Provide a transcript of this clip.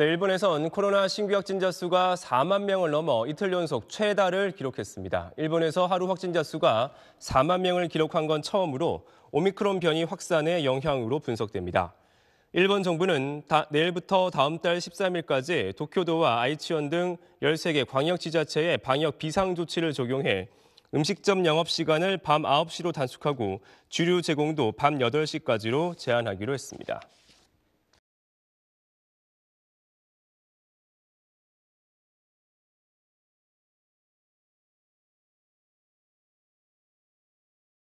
네, 일본에선 코로나 신규 확진자 수가 4만 명을 넘어 이틀 연속 최다를 기록했습니다. 일본에서 하루 확진자 수가 4만 명을 기록한 건 처음으로 오미크론 변이 확산의 영향으로 분석됩니다. 일본 정부는 다, 내일부터 다음 달 13일까지 도쿄도와 아이치현 등 13개 광역지자체에 방역 비상 조치를 적용해 음식점 영업 시간을 밤 9시로 단축하고 주류 제공도 밤 8시까지로 제한하기로 했습니다.